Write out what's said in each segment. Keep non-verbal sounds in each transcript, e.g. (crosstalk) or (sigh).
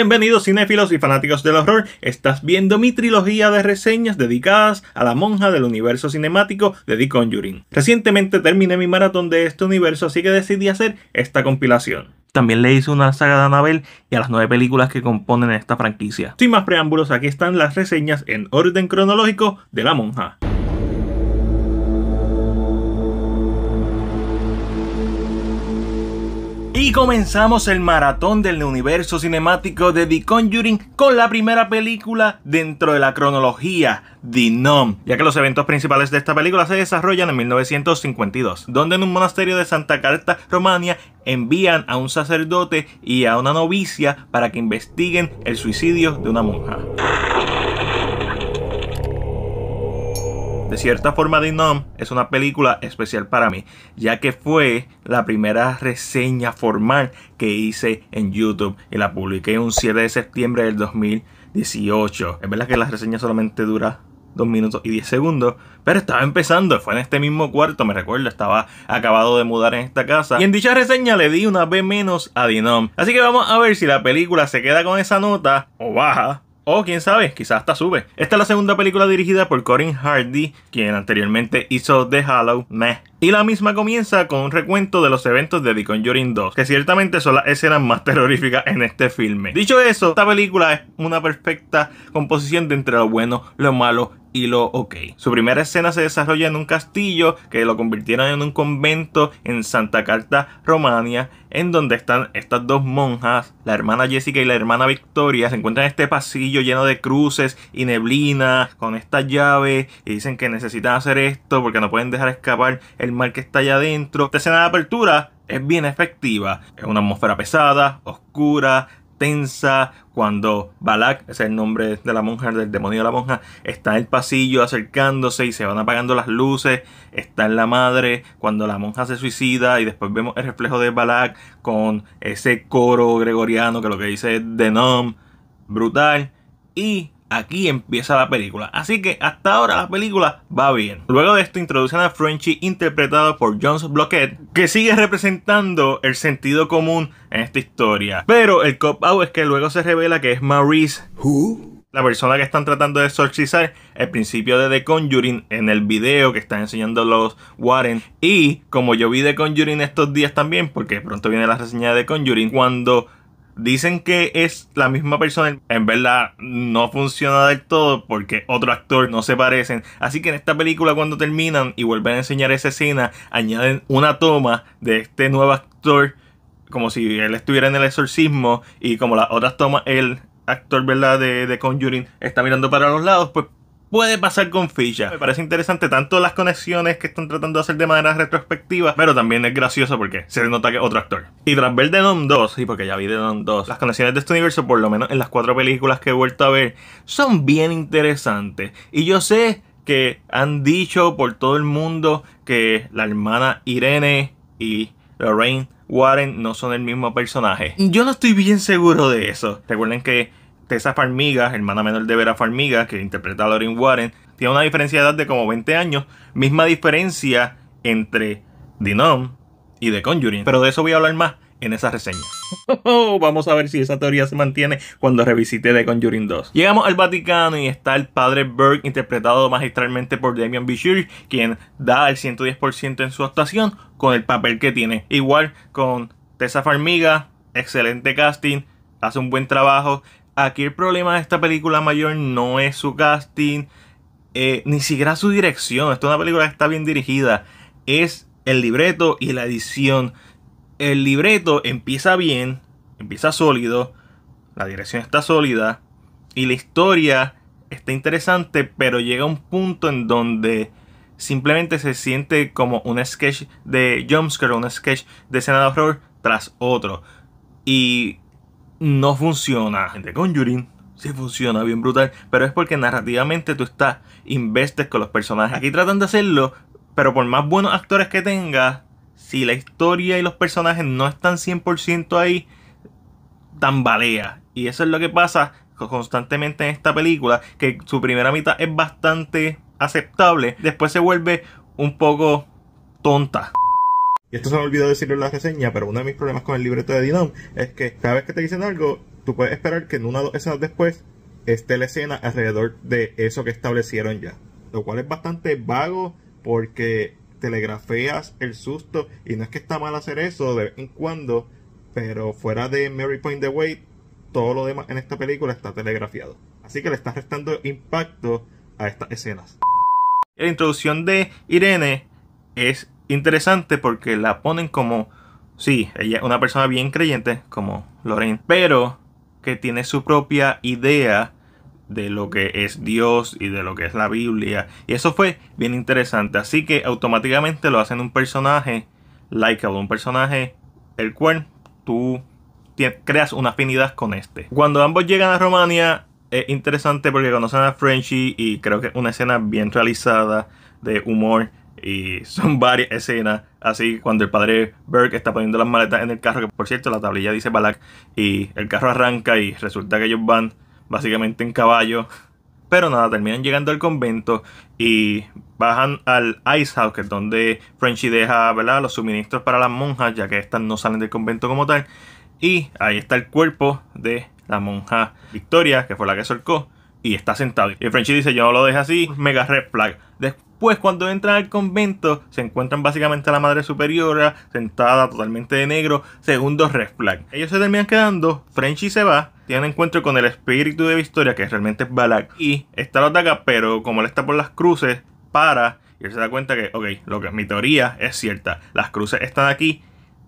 Bienvenidos cinéfilos y fanáticos del horror, estás viendo mi trilogía de reseñas dedicadas a la monja del universo cinemático de The Conjuring. Recientemente terminé mi maratón de este universo así que decidí hacer esta compilación. También le hice una saga de Annabelle y a las nueve películas que componen esta franquicia. Sin más preámbulos, aquí están las reseñas en orden cronológico de La Monja. Y comenzamos el maratón del universo cinemático de The Conjuring con la primera película dentro de la cronología, The Nom, ya que los eventos principales de esta película se desarrollan en 1952, donde en un monasterio de Santa Carta, Romania, envían a un sacerdote y a una novicia para que investiguen el suicidio de una monja. De cierta forma, Dinom es una película especial para mí, ya que fue la primera reseña formal que hice en YouTube y la publiqué un 7 de septiembre del 2018. Es verdad que la reseña solamente dura 2 minutos y 10 segundos, pero estaba empezando, fue en este mismo cuarto, me recuerdo, estaba acabado de mudar en esta casa. Y en dicha reseña le di una B menos a Dinom. Así que vamos a ver si la película se queda con esa nota o baja o quién sabe, quizás hasta sube. Esta es la segunda película dirigida por Corin Hardy, quien anteriormente hizo The Hollow Y la misma comienza con un recuento de los eventos de The Conjuring 2, que ciertamente son las escenas más (laughs) terroríficas en este filme. Dicho eso, esta película es una perfecta composición de entre lo bueno, lo malo y lo ok. Su primera escena se desarrolla en un castillo que lo convirtieron en un convento en Santa Carta, Romania, en donde están estas dos monjas, la hermana Jessica y la hermana Victoria, se encuentran en este pasillo lleno de cruces y neblina, con esta llave y dicen que necesitan hacer esto porque no pueden dejar escapar el mal que está allá adentro. Esta escena de apertura es bien efectiva, es una atmósfera pesada, oscura, tensa, cuando Balak, es el nombre de la monja, del demonio de la monja, está en el pasillo acercándose y se van apagando las luces, está en la madre, cuando la monja se suicida y después vemos el reflejo de Balak con ese coro gregoriano que lo que dice es The brutal. Y aquí empieza la película. Así que hasta ahora la película va bien. Luego de esto introducen a Frenchy interpretado por Jones Bloquet, que sigue representando el sentido común en esta historia. Pero el cop-out es que luego se revela que es Maurice. ¿Who? la persona que están tratando de exorcizar el principio de The Conjuring en el video que están enseñando los Warren. Y como yo vi The Conjuring estos días también, porque pronto viene la reseña de The Conjuring, cuando Dicen que es la misma persona, en verdad no funciona del todo porque otro actor no se parecen. Así que en esta película cuando terminan y vuelven a enseñar esa escena, añaden una toma de este nuevo actor como si él estuviera en el exorcismo y como las otras tomas el actor verdad de, de Conjuring está mirando para los lados, pues puede pasar con Ficha. Me parece interesante tanto las conexiones que están tratando de hacer de manera retrospectiva, pero también es gracioso porque se nota que otro actor. Y tras ver Denon 2, y porque ya vi Denon 2, las conexiones de este universo, por lo menos en las cuatro películas que he vuelto a ver, son bien interesantes. Y yo sé que han dicho por todo el mundo que la hermana Irene y Lorraine Warren no son el mismo personaje. Yo no estoy bien seguro de eso. Recuerden que Tessa Farmiga, hermana menor de Vera Farmiga, que interpreta a Lauren Warren, tiene una diferencia de edad de como 20 años, misma diferencia entre Dinom y The Conjuring. Pero de eso voy a hablar más en esa reseña. (laughs) Oh, vamos a ver si esa teoría se mantiene cuando revisite The Conjuring 2. Llegamos al Vaticano y está el padre Burke, interpretado magistralmente por Damian Bichir, quien da el 110% en su actuación con el papel que tiene. Igual con Tessa Farmiga, excelente casting, hace un buen trabajo aquí el problema de esta película mayor no es su casting, eh, ni siquiera su dirección. Esta es una película que está bien dirigida. Es el libreto y la edición. El libreto empieza bien, empieza sólido, la dirección está sólida y la historia está interesante, pero llega un punto en donde simplemente se siente como un sketch de jumpscare, un sketch de escena de horror tras otro. Y no funciona. con Conjuring sí funciona bien brutal, pero es porque narrativamente tú estás investes con los personajes. Aquí tratan de hacerlo, pero por más buenos actores que tengas, si la historia y los personajes no están 100% ahí, tambalea. Y eso es lo que pasa constantemente en esta película, que su primera mitad es bastante aceptable, después se vuelve un poco tonta. Y esto se me olvidó decirlo en la reseña, pero uno de mis problemas con el libreto de Dinom es que cada vez que te dicen algo, tú puedes esperar que en una o dos escenas después esté la escena alrededor de eso que establecieron ya. Lo cual es bastante vago porque telegrafeas el susto y no es que está mal hacer eso de vez en cuando, pero fuera de Mary Point the Way, todo lo demás en esta película está telegrafiado. Así que le está restando impacto a estas escenas. La introducción de Irene es interesante porque la ponen como, sí, ella es una persona bien creyente, como Lorraine, pero que tiene su propia idea de lo que es Dios y de lo que es la Biblia. Y eso fue bien interesante. Así que automáticamente lo hacen un personaje likeable, un personaje el cual tú creas una afinidad con este. Cuando ambos llegan a Romania es interesante porque conocen a Frenchy y creo que es una escena bien realizada de humor y son varias escenas, así cuando el padre Burke está poniendo las maletas en el carro, que por cierto la tablilla dice Balak, y el carro arranca y resulta que ellos van básicamente en caballo. Pero nada, terminan llegando al convento y bajan al Ice House, que es donde Frenchy deja ¿verdad? los suministros para las monjas, ya que estas no salen del convento como tal. Y ahí está el cuerpo de la monja Victoria, que fue la que solcó y está sentado. Y Frenchy dice, yo no lo dejo así, mega red flag. Después, cuando entran al convento, se encuentran básicamente a la madre superiora, sentada totalmente de negro, segundo red flag. Ellos se terminan quedando, Frenchy se va, tiene un encuentro con el espíritu de Victoria, que realmente es Balak, y está lo ataca, pero como él está por las cruces, para, y él se da cuenta que, ok, lo que mi teoría es cierta, las cruces están aquí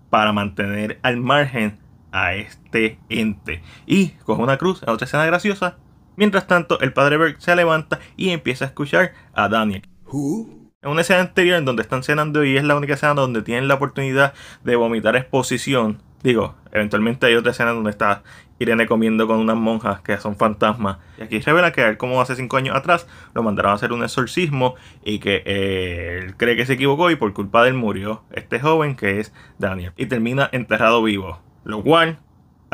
para mantener al margen a este ente. Y coge una cruz, a otra escena graciosa, Mientras tanto, el padre Berg se levanta y empieza a escuchar a Daniel. En una escena anterior en donde están cenando y es la única escena donde tienen la oportunidad de vomitar exposición. Digo, eventualmente hay otra escena donde está Irene comiendo con unas monjas que son fantasmas. Y aquí revela que como hace 5 años atrás, lo mandaron a hacer un exorcismo y que eh, él cree que se equivocó y por culpa de él murió este joven que es Daniel. Y termina enterrado vivo. Lo cual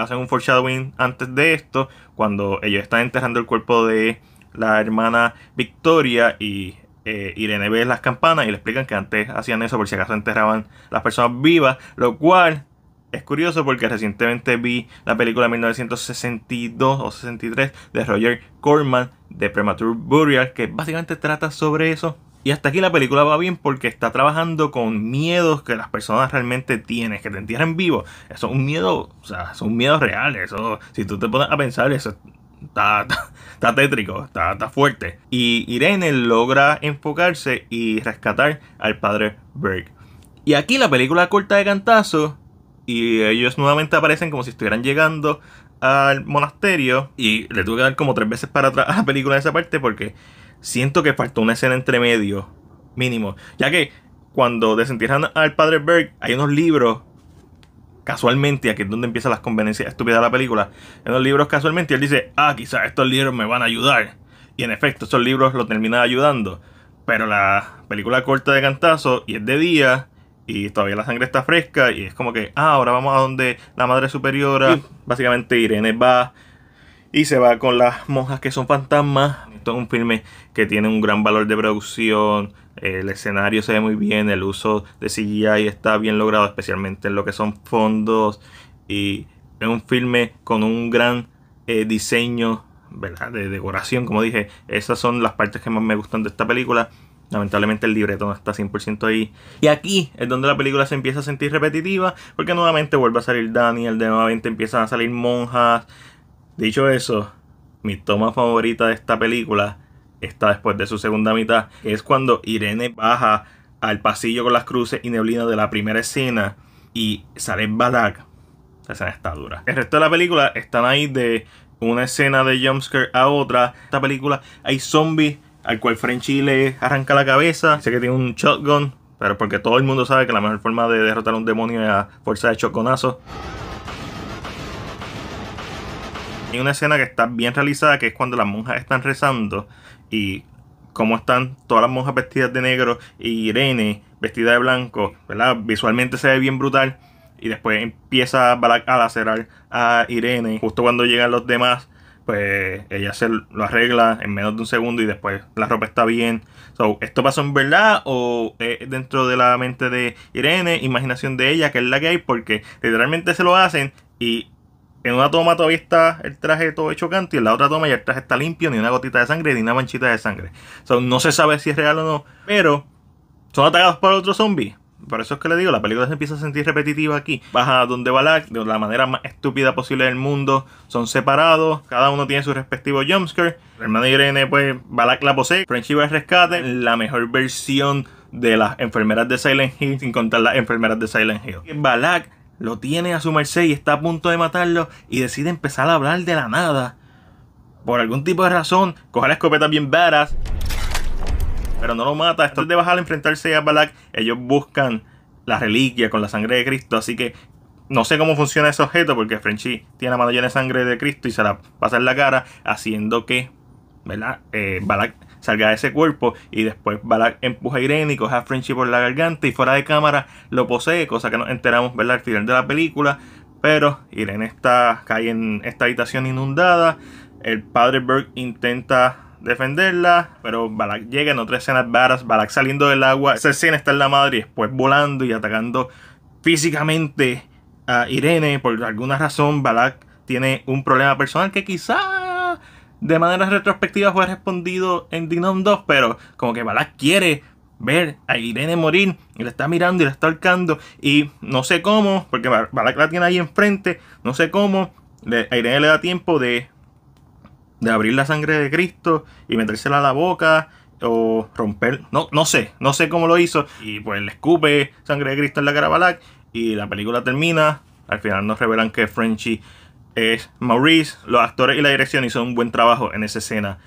hacen un foreshadowing antes de esto, cuando ellos están enterrando el cuerpo de la hermana Victoria y eh, Irene ve las campanas y le explican que antes hacían eso por si acaso enterraban las personas vivas, lo cual es curioso porque recientemente vi la película 1962 o 63 de Roger Corman de Premature Burial que básicamente trata sobre eso y hasta aquí la película va bien porque está trabajando con miedos que las personas realmente tienen, que te entierran vivo. Eso es un miedo, o sea, son miedos reales. Eso, si tú te pones a pensar, eso está, tétrico, está, fuerte. Y Irene logra enfocarse y rescatar al padre Berg. Y aquí la película corta de cantazo y ellos nuevamente aparecen como si estuvieran llegando al monasterio y le tuve que dar como tres veces para atrás a la película de esa parte porque siento que faltó una escena entre medio, mínimo. Ya que cuando desentierran al padre Berg, hay unos libros, casualmente, aquí es donde empiezan las conveniencias estúpidas de la película, en los libros casualmente, él dice, ah, quizás estos libros me van a ayudar. Y en efecto, esos libros lo terminan ayudando. Pero la película corta de cantazo y es de día y todavía la sangre está fresca y es como que, ah, ahora vamos a donde la madre superiora, básicamente Irene va y se va con las monjas que son fantasmas. Esto es un filme que tiene un gran valor de producción, el escenario se ve muy bien, el uso de CGI está bien logrado, especialmente en lo que son fondos y es un filme con un gran eh, diseño ¿verdad? de decoración, como dije, esas son las partes que más me gustan de esta película. Lamentablemente el libreto no está 100% ahí. Y aquí es donde la película se empieza a sentir repetitiva, porque nuevamente vuelve a salir Daniel, de nuevamente empiezan a salir monjas, Dicho eso, mi toma favorita de esta película está después de su segunda mitad, es cuando Irene baja al pasillo con las cruces y neblina de la primera escena y sale Balak. La escena está dura. El resto de la película están ahí de una escena de jumpscare a otra. Esta película hay zombies al cual Frenchy le arranca la cabeza. Sé que tiene un shotgun, pero porque todo el mundo sabe que la mejor forma de derrotar a un demonio es a fuerza de choconazo. Hay una escena que está bien realizada, que es cuando las monjas están rezando y cómo están todas las monjas vestidas de negro y Irene vestida de blanco, ¿verdad? Visualmente se ve bien brutal. Y después empieza a lacerar a Irene. Justo cuando llegan los demás, pues ella se lo arregla en menos de un segundo y después la ropa está bien. ¿Esto pasó en verdad o dentro de la mente de Irene, imaginación de ella, que es la que hay? Porque literalmente se lo hacen y en una toma todavía está el traje todo hecho canto y en la otra toma ya el traje está limpio, ni una gotita de sangre, ni una manchita de sangre. O no se sabe si es real o no, pero son atacados por otro zombie. Por eso es que le digo, la película se empieza a sentir repetitiva aquí. Baja donde Balak de la manera más estúpida posible del mundo. Son separados, cada uno tiene su respectivo jumpscare. El hermano Irene, pues, Balak la posee. Frenchie va al rescate. La mejor versión de las enfermeras de Silent Hill, sin contar las enfermeras de Silent Hill. Balak lo tiene a su merced y está a punto de matarlo y decide empezar a hablar de la nada. Por algún tipo de razón, coge la escopeta bien varas, pero no lo mata. Esto es de bajar a enfrentarse a Balak, ellos buscan la reliquia con la sangre de Cristo, así que no sé cómo funciona ese objeto porque Frenchy tiene la mano llena de sangre de Cristo y se la pasa en la cara, haciendo que, ¿verdad? Eh, Balak salga de ese cuerpo y después Balak empuja a Irene y coge a Frenchy por la garganta y fuera de cámara lo posee, cosa que nos enteramos ¿verdad? al final de la película. Pero Irene está, cae en esta habitación inundada. El padre Berg intenta defenderla, pero Balak llega en otra escena varas, Balak saliendo del agua, esa escena está en la madre y después volando y atacando físicamente a Irene, por alguna razón Balak tiene un problema personal que quizás de manera retrospectiva fue respondido en Dinom 2, pero como que Balak quiere ver a Irene morir y la está mirando y la está ahorcando y no sé cómo, porque Balak la tiene ahí enfrente, no sé cómo, a Irene le da tiempo de, de abrir la sangre de Cristo y metérsela a la boca o romper, no, no sé, no sé cómo lo hizo y pues le escupe sangre de Cristo en la cara a Balak y la película termina, al final nos revelan que Frenchie... Maurice, los actores y la dirección hizo un buen trabajo en esa escena,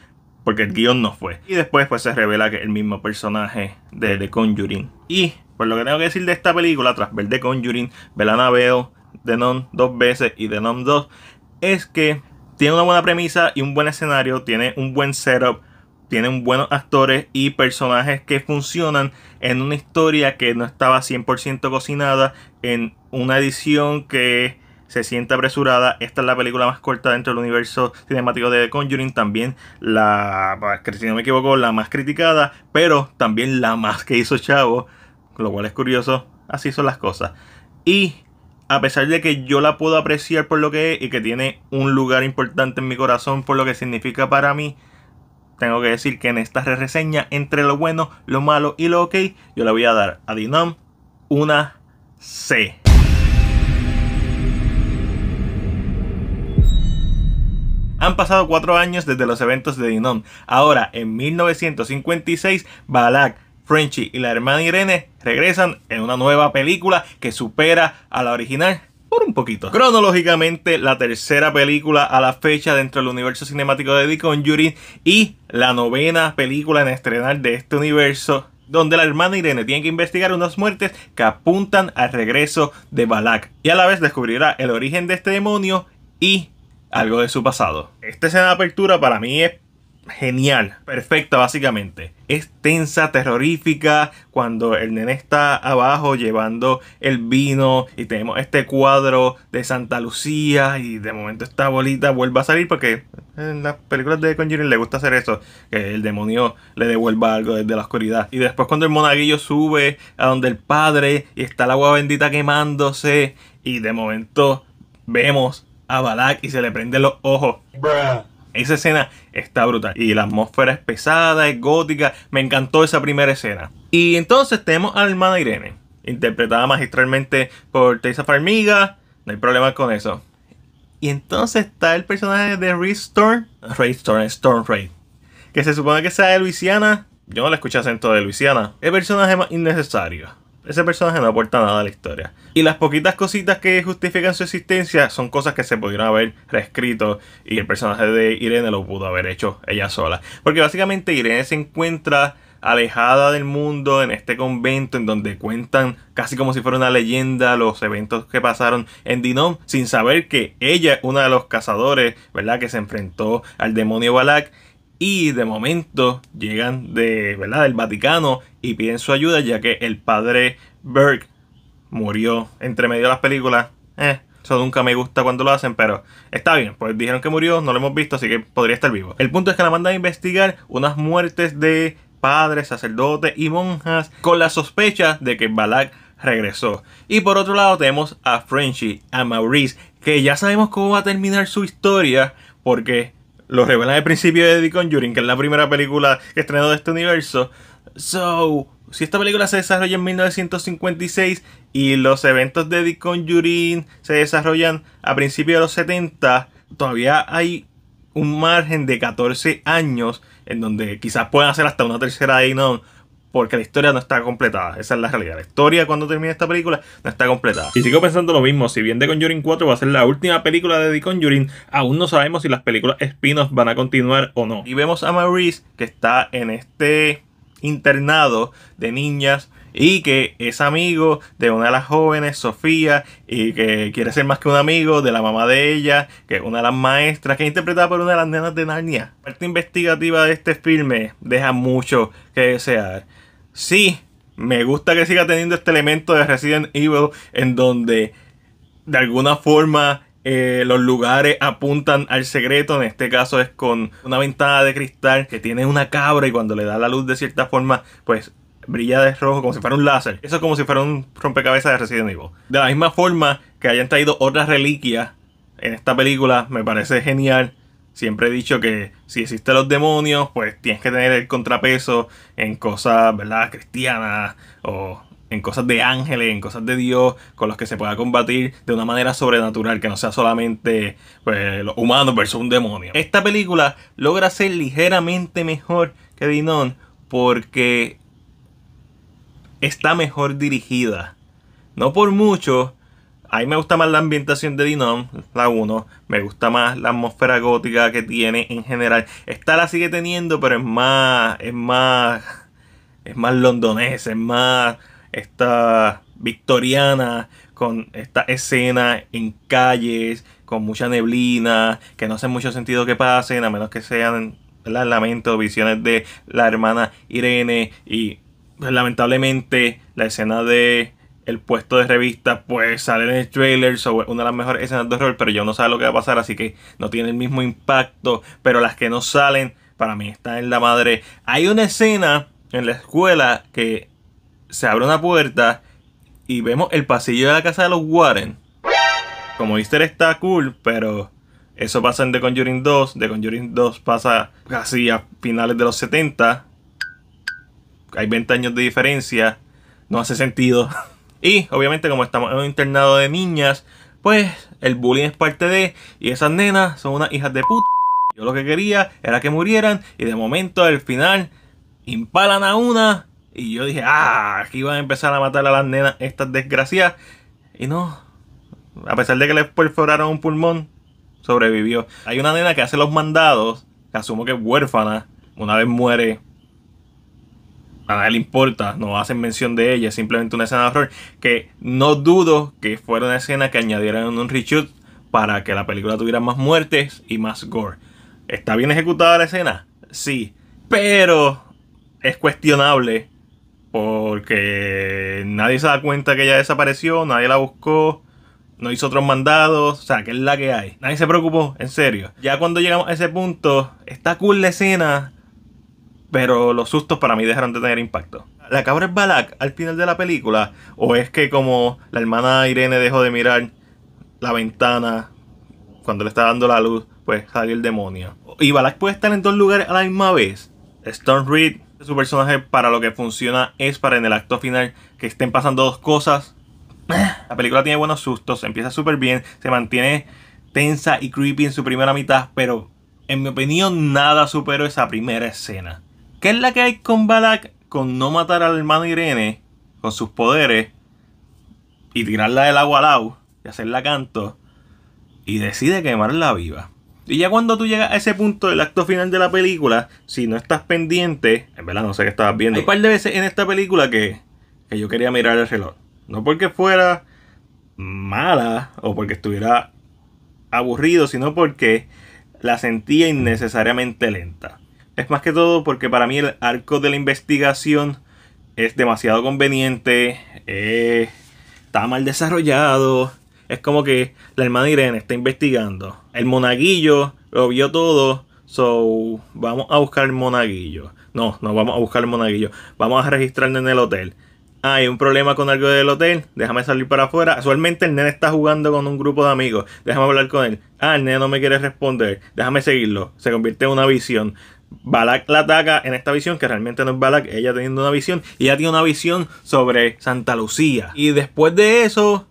porque el guión no fue. Y después pues se revela que el mismo personaje de The Conjuring. Y por pues, lo que tengo que decir de esta película, tras ver The Conjuring, ver veo The Nun dos veces y The Nun 2, es que tiene una buena premisa y un buen escenario, tiene un buen setup, Tiene buenos actores y personajes que funcionan en una historia que no estaba 100% cocinada, en una edición que se siente apresurada. Esta es la película más corta dentro del universo cinemático de The Conjuring. También la, pues, si no me equivoco, la más criticada, pero también la más que hizo Chavo. Lo cual es curioso. Así son las cosas. Y a pesar de que yo la puedo apreciar por lo que es y que tiene un lugar importante en mi corazón por lo que significa para mí, tengo que decir que en esta reseña, entre lo bueno, lo malo y lo ok, yo le voy a dar a Dinam una C. Han pasado cuatro años desde los eventos de Dinon. Ahora, en 1956, Balak, Frenchy y la hermana Irene regresan en una nueva película que supera a la original por un poquito. Cronológicamente, la tercera película a la fecha dentro del universo cinemático de The Conjuring y la novena película en estrenar de este universo, donde la hermana Irene tiene que investigar unas muertes que apuntan al regreso de Balak y a la vez descubrirá el origen de este demonio y algo de su pasado. Esta escena de apertura para mí es genial, perfecta básicamente. Es tensa, terrorífica, cuando el nene está abajo llevando el vino y tenemos este cuadro de Santa Lucía y de momento esta bolita vuelve a salir porque en las películas de Conjuring le gusta hacer eso, que el demonio le devuelva algo desde la oscuridad. Y después cuando el monaguillo sube a donde el padre y está el agua bendita quemándose y de momento vemos a Balak y se le prenden los ojos. Esa escena está brutal. Y la atmósfera es pesada, es gótica. Me encantó esa primera escena. Y entonces tenemos a la hermana Irene, interpretada magistralmente por Teresa Farmiga. No hay problema con eso. Y entonces está el personaje de Ray Storm. Ray Storm, Storm Ray. Que se supone que sea de Luisiana. Yo no le escuché acento de Luisiana. El personaje más innecesario ese personaje no aporta nada a la historia. Y las poquitas cositas que justifican su existencia son cosas que se pudieron haber reescrito y el personaje de Irene lo pudo haber hecho ella sola. Porque básicamente Irene se encuentra alejada del mundo, en este convento en donde cuentan casi como si fuera una leyenda los eventos que pasaron en Dinom, sin saber que ella una de los cazadores, ¿verdad? Que se enfrentó al demonio Balak y de momento llegan de, ¿verdad? del Vaticano y piden su ayuda ya que el padre Berg murió entre medio de las películas. Eh, eso nunca me gusta cuando lo hacen, pero está bien, pues dijeron que murió, no lo hemos visto, así que podría estar vivo. El punto es que la mandan a investigar unas muertes de padres, sacerdotes y monjas con la sospecha de que Balak regresó. Y por otro lado tenemos a Frenchy, a Maurice, que ya sabemos cómo va a terminar su historia porque lo revelan al principio de The Conjuring, que es la primera película que estrenó de este universo. So, si esta película se desarrolla en 1956 y los eventos de The Conjuring se desarrollan a principios de los 70, todavía hay un margen de 14 años en donde quizás puedan hacer hasta una tercera de porque la historia no está completada. Esa es la realidad. La historia cuando termine esta película no está completada. Y sigo pensando lo mismo. Si bien The Conjuring 4 va a ser la última película de The Conjuring, aún no sabemos si las películas spin van a continuar o no. Y vemos a Maurice que está en este internado de niñas y que es amigo de una de las jóvenes, Sofía, y que quiere ser más que un amigo de la mamá de ella, que es una de las maestras, que es interpretada por una de las nenas de Narnia. La parte investigativa de este filme deja mucho que desear sí, me gusta que siga teniendo este elemento de Resident Evil en donde de alguna forma eh, los lugares apuntan al secreto. En este caso es con una ventana de cristal que tiene una cabra y cuando le da la luz de cierta forma, pues brilla de rojo como si fuera un láser. Eso es como si fuera un rompecabezas de Resident Evil. De la misma forma que hayan traído otras reliquias en esta película, me parece genial. Siempre he dicho que si existen los demonios, pues tienes que tener el contrapeso en cosas, ¿verdad? Cristianas o en cosas de ángeles, en cosas de Dios, con los que se pueda combatir de una manera sobrenatural, que no sea solamente pues, los humanos versus un demonio. Esta película logra ser ligeramente mejor que Dinón porque está mejor dirigida. No por mucho, a mí me gusta más la ambientación de Dinom, la 1. Me gusta más la atmósfera gótica que tiene en general. Esta la sigue teniendo, pero es más. Es más. Es más londonés, es más. Esta victoriana con esta escena en calles, con mucha neblina, que no hace mucho sentido que pasen, a menos que sean ¿verdad? lamentos, visiones de la hermana Irene y pues, lamentablemente la escena de el puesto de revista, pues sale en el trailer, sobre una de las mejores escenas de horror, pero yo no sé lo que va a pasar, así que no tiene el mismo impacto, pero las que no salen, para mí están en la madre. Hay una escena en la escuela que se abre una puerta y vemos el pasillo de la casa de los Warren. Como Easter está cool, pero eso pasa en The Conjuring 2. The Conjuring 2 pasa casi a finales de los 70. Hay 20 años de diferencia. No hace sentido. (laughs) Y obviamente como estamos en un internado de niñas, pues el bullying es parte de... Y esas nenas son unas hijas de puta. Yo lo que quería era que murieran y de momento al final impalan a una. Y yo dije, ah, aquí van a empezar a matar a las nenas estas desgraciadas. Y no, a pesar de que le perforaron un pulmón, sobrevivió. Hay una nena que hace los mandados, que asumo que es huérfana, una vez muere a nadie le importa, no hacen mención de ella, es simplemente una escena de horror que no dudo que fuera una escena que añadieran un reshoot para que la película tuviera más muertes y más gore. ¿Está bien ejecutada la escena? Sí, pero es cuestionable porque nadie se da cuenta que ella desapareció, nadie la buscó, no hizo otros mandados, o sea, que es la que hay. Nadie se preocupó, en serio. Ya cuando llegamos a ese punto, está cool la escena, pero los sustos para mí dejaron de tener impacto. ¿La cabra es Balak al final de la película? ¿O es que como la hermana Irene dejó de mirar la ventana cuando le está dando la luz, pues salió el demonio? ¿Y Balak puede estar en dos lugares a la misma vez? Storm Reed, su personaje para lo que funciona es para en el acto final que estén pasando dos cosas. La película tiene buenos sustos, empieza súper bien, se mantiene tensa y creepy en su primera mitad, pero en mi opinión nada superó esa primera escena. ¿Qué es la que hay con Balak? Con no matar al hermano Irene con sus poderes y tirarla del agua al agua y hacerla canto y decide quemarla viva. Y ya cuando tú llegas a ese punto del acto final de la película, si no estás pendiente, en verdad no sé qué estabas viendo. Hay un par de veces en esta película que, que yo quería mirar el reloj. No porque fuera mala o porque estuviera aburrido, sino porque la sentía innecesariamente lenta es más que todo porque para mí el arco de la investigación es demasiado conveniente, eh, está mal desarrollado. Es como que la hermana Irene está investigando. El monaguillo lo vio todo, so vamos a buscar el monaguillo. No, no vamos a buscar el monaguillo, vamos a registrarnos en el hotel. Ah, hay un problema con algo del hotel, déjame salir para afuera. Actualmente el nene está jugando con un grupo de amigos, déjame hablar con él. Ah, el nene no me quiere responder, déjame seguirlo. Se convierte en una visión. Balak la ataca en esta visión, que realmente no es Balak, ella teniendo una visión, y ella tiene una visión sobre Santa Lucía. Y después de eso,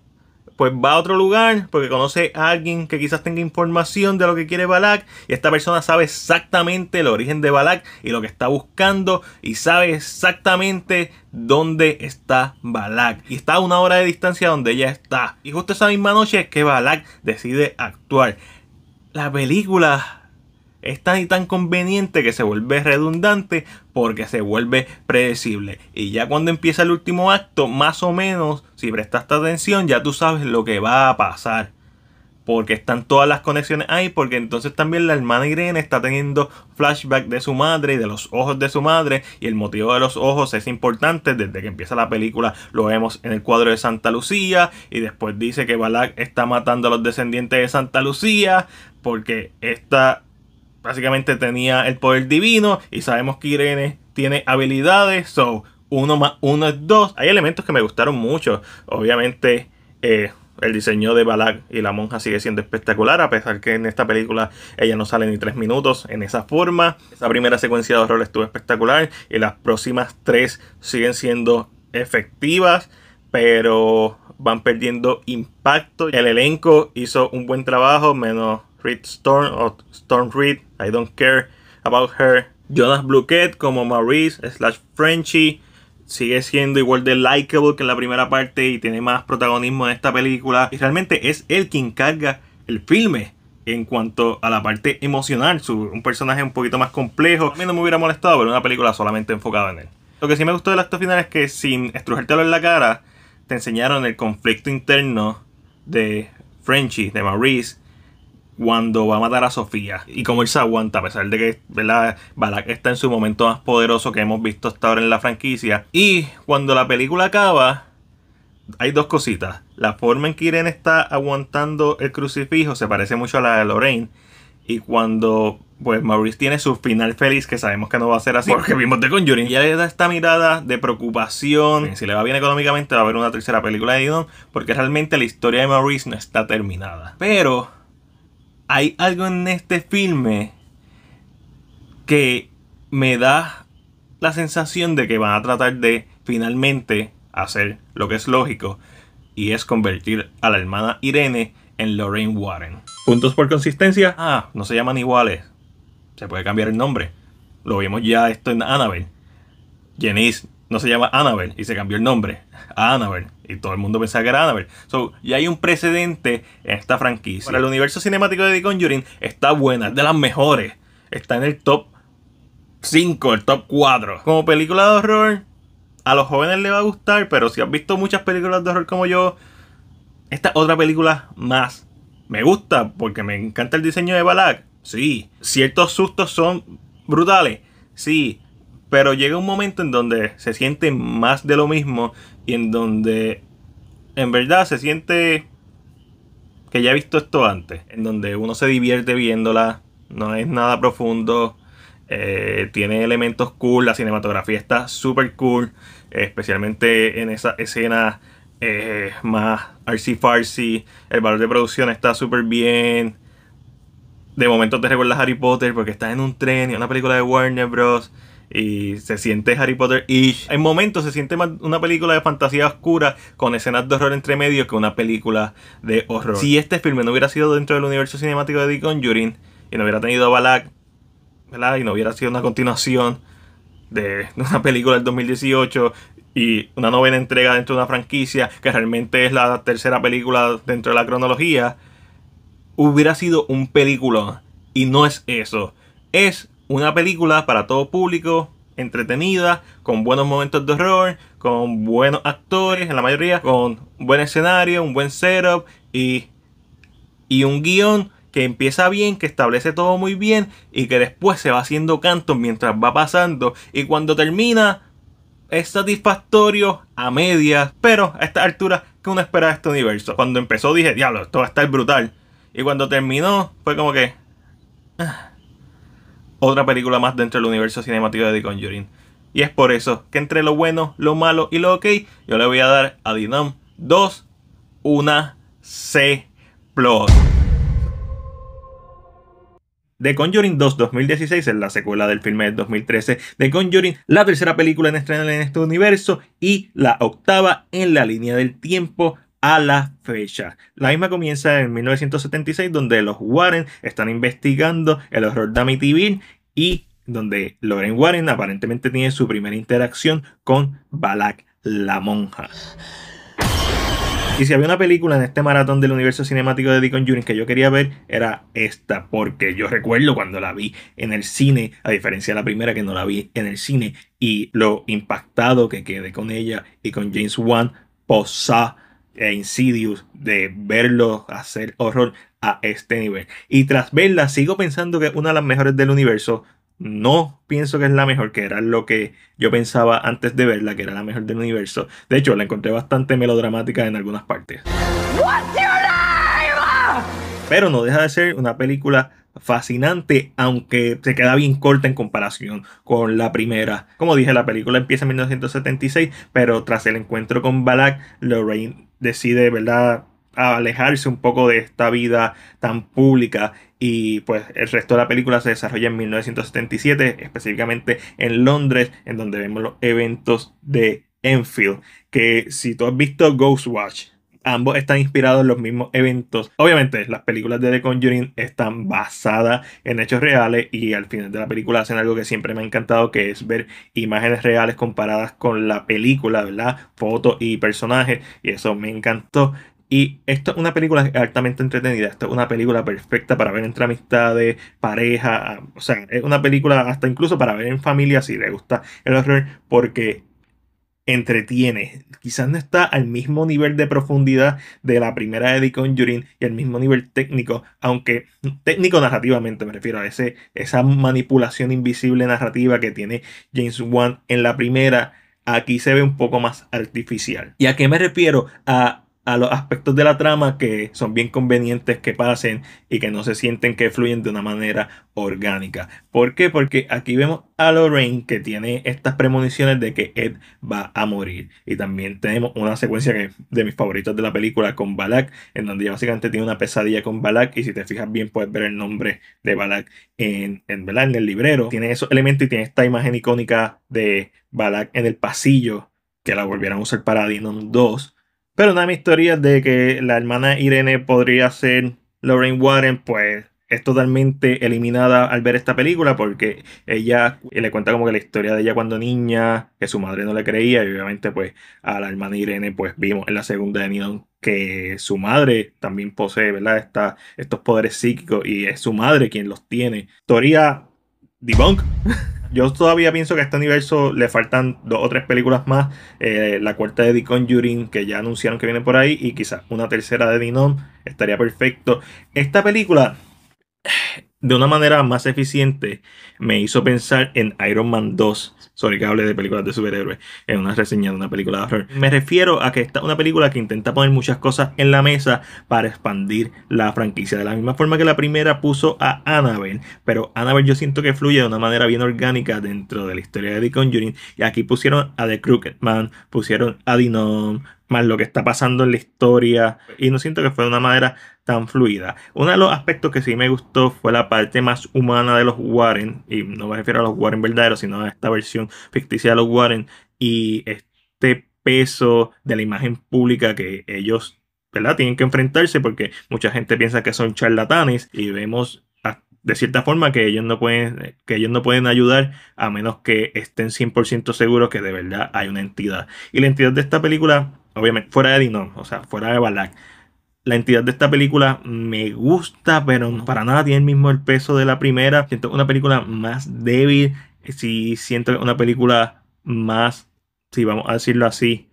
pues va a otro lugar, porque conoce a alguien que quizás tenga información de lo que quiere Balak, y esta persona sabe exactamente el origen de Balak y lo que está buscando, y sabe exactamente dónde está Balak. Y está a una hora de distancia donde ella está. Y justo esa misma noche es que Balak decide actuar. La película es tan y tan conveniente que se vuelve redundante porque se vuelve predecible. Y ya cuando empieza el último acto, más o menos, si prestaste atención, ya tú sabes lo que va a pasar. Porque están todas las conexiones ahí, porque entonces también la hermana Irene está teniendo flashback de su madre y de los ojos de su madre. Y el motivo de los ojos es importante. Desde que empieza la película lo vemos en el cuadro de Santa Lucía. Y después dice que Balak está matando a los descendientes de Santa Lucía. Porque esta básicamente tenía el poder divino y sabemos que Irene tiene habilidades, so uno más uno es dos. Hay elementos que me gustaron mucho, obviamente eh, el diseño de Balak y la monja sigue siendo espectacular, a pesar que en esta película ella no sale ni tres minutos en esa forma. Esa primera secuencia de horror estuvo espectacular y las próximas tres siguen siendo efectivas, pero van perdiendo impacto. El elenco hizo un buen trabajo, menos Reed Storm o Storm Reed, I don't care about her. Jonas Bluquet como Maurice slash Frenchie sigue siendo igual de likable que en la primera parte y tiene más protagonismo en esta película. Y realmente es él quien carga el filme en cuanto a la parte emocional. un personaje un poquito más complejo. A mí no me hubiera molestado ver una película solamente enfocada en él. Lo que sí me gustó del acto final es que sin estrujártelo en la cara, te enseñaron el conflicto interno de Frenchie, de Maurice, cuando va a matar a Sofía y cómo él se aguanta a pesar de que ¿verdad? Balak está en su momento más poderoso que hemos visto hasta ahora en la franquicia. Y cuando la película acaba, hay dos cositas. La forma en que Irene está aguantando el crucifijo se parece mucho a la de Lorraine. Y cuando pues Maurice tiene su final feliz, que sabemos que no va a ser así, porque vimos The Conjuring. Ya le da esta mirada de preocupación. Si le va bien económicamente, va a haber una tercera película de Didon, porque realmente la historia de Maurice no está terminada. Pero hay algo en este filme que me da la sensación de que van a tratar de finalmente hacer lo que es lógico y es convertir a la hermana Irene en Lorraine Warren. Puntos por consistencia. Ah, no se llaman iguales. Se puede cambiar el nombre. Lo vimos ya esto en Annabelle. Janice no se llama Annabel y se cambió el nombre a Annabel Y todo el mundo pensaba que era Annabelle. So, y hay un precedente en esta franquicia. Para el universo cinemático de The Conjuring está buena, es de las mejores. Está en el top 5, el top 4. Como película de horror, a los jóvenes les va a gustar, pero si has visto muchas películas de horror como yo, esta otra película más. Me gusta porque me encanta el diseño de Balak. Sí. Ciertos sustos son brutales. Sí. Pero llega un momento en donde se siente más de lo mismo y en donde en verdad se siente que ya he visto esto antes, en donde uno se divierte viéndola, no es nada profundo, eh, tiene elementos cool, la cinematografía está súper cool, especialmente en esa escena eh, más artsy farsi, el valor de producción está súper bien. De momento te recuerdas Harry Potter porque estás en un tren y una película de Warner Bros y se siente Harry Potter y en momentos se siente más una película de fantasía oscura con escenas de horror entre medio que una película de horror. Si este filme no hubiera sido dentro del universo cinemático de The Conjuring y no hubiera tenido Balak, ¿verdad? Y no hubiera sido una continuación de una película del 2018 y una novena entrega dentro de una franquicia que realmente es la tercera película dentro de la cronología, hubiera sido un película y no es eso. Es una película para todo público, entretenida, con buenos momentos de horror, con buenos actores, en la mayoría, con un buen escenario, un buen setup y, y un guión que empieza bien, que establece todo muy bien y que después se va haciendo canto mientras va pasando y cuando termina es satisfactorio a medias, pero a esta altura que uno espera de este universo. Cuando empezó dije, diablo, esto va a estar brutal. Y cuando terminó fue como que... Ah, otra película más dentro del universo cinemático de The Conjuring. Y es por eso que entre lo bueno, lo malo y lo ok, yo le voy a dar a Dinam 2 una C. The Conjuring 2 2016 es la secuela del filme de 2013 The Conjuring, la tercera película en estrenar en este universo y la octava en la línea del tiempo a la fecha. La misma comienza en 1976, donde los Warren están investigando el horror de Amityville y donde Lauren Warren aparentemente tiene su primera interacción con Balak la monja. Y si había una película en este maratón del universo cinemático de Deacon Jr. que yo quería ver, era esta, porque yo recuerdo cuando la vi en el cine, a diferencia de la primera que no la vi en el cine, y lo impactado que quedé con ella y con James Wan posa e Insidious de verlo hacer horror a este nivel. Y tras verla, sigo pensando que es una de las mejores del universo. No pienso que es la mejor, que era lo que yo pensaba antes de verla, que era la mejor del universo. De hecho, la encontré bastante melodramática en algunas partes. Pero no deja de ser una película fascinante, aunque se queda bien corta en comparación con la primera. Como dije, la película empieza en 1976, pero tras el encuentro con Balak, Lorraine decide, ¿verdad?, alejarse un poco de esta vida tan pública y pues el resto de la película se desarrolla en 1977, específicamente en Londres, en donde vemos los eventos de Enfield, que si tú has visto Ghostwatch, ambos están inspirados en los mismos eventos. Obviamente, las películas de The Conjuring están basadas en hechos reales y al final de la película hacen algo que siempre me ha encantado, que es ver imágenes reales comparadas con la película, ¿verdad? Fotos y personajes, y eso me encantó. Y esto es una película altamente entretenida. Esto es una película perfecta para ver entre amistades, pareja. O sea, es una película hasta incluso para ver en familia si le gusta el horror. Porque entretiene. Quizás no está al mismo nivel de profundidad de la primera de The y al mismo nivel técnico, aunque técnico narrativamente me refiero a ese, esa manipulación invisible narrativa que tiene James Wan en la primera. Aquí se ve un poco más artificial. ¿Y a qué me refiero? A a los aspectos de la trama que son bien convenientes que pasen y que no se sienten que fluyen de una manera orgánica. ¿Por qué? Porque aquí vemos a Lorraine que tiene estas premoniciones de que Ed va a morir. Y también tenemos una secuencia que de mis favoritos de la película con Balak, en donde ella básicamente tiene una pesadilla con Balak. Y si te fijas bien, puedes ver el nombre de Balak en, en, el librero. Tiene esos elementos y tiene esta imagen icónica de Balak en el pasillo que la volvieron a usar para Dinon 2 pero una de mis historias de que la hermana Irene podría ser Lorraine Warren, pues es totalmente eliminada al ver esta película porque ella le cuenta como que la historia de ella cuando niña, que su madre no le creía y obviamente pues a la hermana Irene pues vimos en la segunda de que su madre también posee, ¿verdad? estos poderes psíquicos y es su madre quien los tiene. Teoría debunk. (laughs) yo todavía pienso que a este universo le faltan dos o tres películas más. Eh, la cuarta de The Conjuring, que ya anunciaron que viene por ahí, y quizás una tercera de Dinon estaría perfecto. Esta película de una manera más eficiente me hizo pensar en Iron Man 2, sobre que hable de películas de superhéroes, en una reseña de una película de horror. Me refiero a que esta es una película que intenta poner muchas cosas en la mesa para expandir la franquicia, de la misma forma que la primera puso a Annabelle, pero Annabelle yo siento que fluye de una manera bien orgánica dentro de la historia de The Conjuring, y aquí pusieron a The Crooked Man, pusieron a Dinom más lo que está pasando en la historia, y no siento que fue de una manera tan fluida. Uno de los aspectos que sí me gustó fue la parte más humana de los Warren, y no me refiero a los Warren verdaderos, sino a esta versión ficticia de los Warren, y este peso de la imagen pública que ellos ¿verdad? tienen que enfrentarse porque mucha gente piensa que son charlatanes y vemos de cierta forma que ellos no pueden, que ellos no pueden ayudar a menos que estén 100% seguros que de verdad hay una entidad. Y la entidad de esta película obviamente, fuera de Dino, o sea, fuera de Balak. La entidad de esta película me gusta, pero no, para nada tiene el mismo el peso de la primera. Siento una película más débil, si siento una película más, si vamos a decirlo así,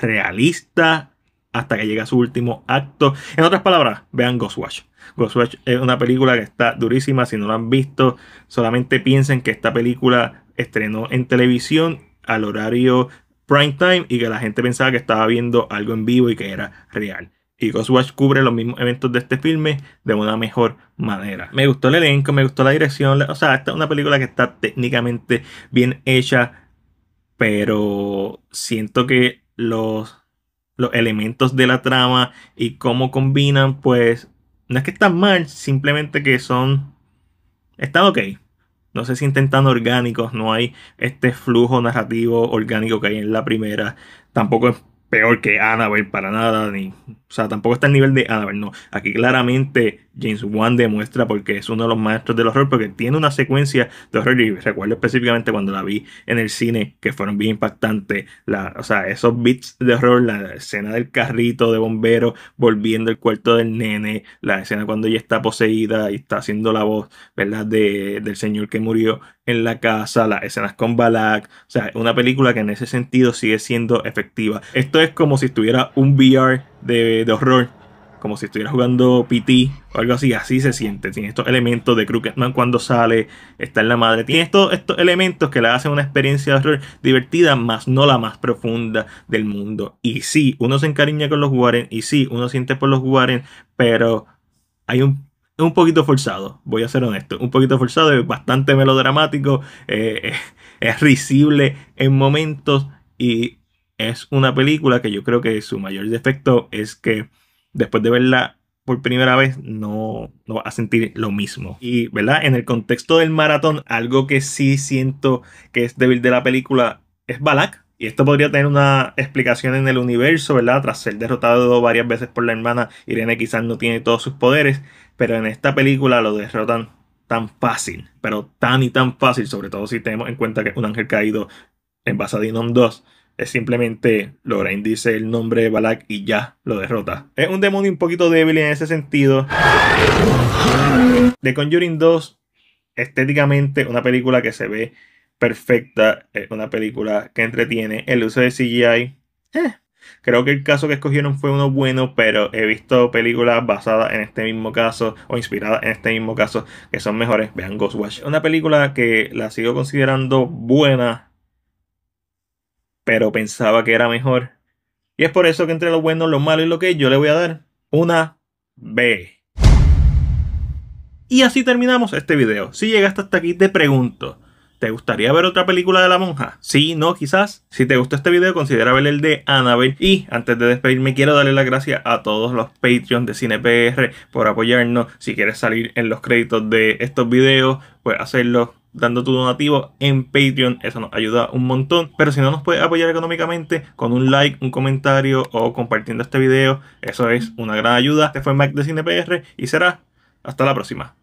realista hasta que llega su último acto. En otras palabras, vean Ghostwatch. Ghostwatch es una película que está durísima, si no la han visto, solamente piensen que esta película estrenó en televisión al horario prime time y que la gente pensaba que estaba viendo algo en vivo y que era real. Y Ghostwatch cubre los mismos eventos de este filme de una mejor manera. Me gustó el elenco, me gustó la dirección. O sea, esta es una película que está técnicamente bien hecha, pero siento que los, los elementos de la trama y cómo combinan, pues no es que están mal, simplemente que son. Están ok no se si tan orgánicos, no hay este flujo narrativo orgánico que hay en la primera. Tampoco es peor que Annabelle para nada, ni, o sea, tampoco está el nivel de Annabelle, no. Aquí claramente James Wan demuestra porque es uno de los maestros del horror, porque tiene una secuencia de horror, y recuerdo específicamente cuando la vi en el cine, que fueron bien impactantes, la, o sea, esos beats de horror, la escena del carrito de bombero volviendo al cuarto del nene, la escena cuando ella está poseída y está haciendo la voz, ¿verdad?, de, del señor que murió en la casa, las escenas con Balak, o sea, una película que en ese sentido sigue siendo efectiva. Esto es como si estuviera un VR de, de horror como si estuviera jugando PT o algo así, así se siente. Tiene estos elementos de Man cuando sale, está en la madre. Tiene estos, estos elementos que le hacen una experiencia horror divertida, más no la más profunda del mundo. Y sí, uno se encariña con los Warren, y sí, uno siente por los Warren, pero hay un poquito forzado, voy a ser honesto, un poquito forzado, es bastante melodramático, eh, (laughs) es risible en momentos y es una película que yo creo que su mayor defecto es que después de verla por primera vez, no, no a sentir lo mismo. Y, ¿verdad? En el contexto del maratón, algo que sí siento que es débil de la película es Balak. Y esto podría tener una explicación en el universo, ¿verdad? Tras ser derrotado varias veces por la hermana, Irene quizás no tiene todos sus poderes, pero en esta película lo derrotan tan fácil, pero tan y tan fácil, sobre todo si tenemos en cuenta que un ángel caído en Basadinom 2 es simplemente Lorraine dice el nombre de Balak y ya lo derrota. Es un demonio un poquito débil en ese sentido. The Conjuring 2, estéticamente una película que se ve perfecta, es una película que entretiene. El uso de CGI, eh, Creo que el caso que escogieron fue uno bueno, pero he visto películas basadas en este mismo caso o inspiradas en este mismo caso que son mejores. Vean Ghostwatch. Una película que la sigo considerando buena pero pensaba que era mejor. Y es por eso que entre lo bueno, lo malo y lo que yo le voy a dar una B. Y así terminamos este video. Si llegaste hasta aquí, te pregunto. ¿Te gustaría ver otra película de la monja? Sí, no, quizás. Si te gustó este video, considera ver el de Annabelle. Y antes de despedirme, quiero darle las gracias a todos los Patreons de CinePR por apoyarnos. Si quieres salir en los créditos de estos videos, pues hacerlo dando tu donativo en Patreon. Eso nos ayuda un montón. Pero si no nos puedes apoyar económicamente con un like, un comentario o compartiendo este video, eso es una gran ayuda. Este fue Mac de CinePR y será hasta la próxima.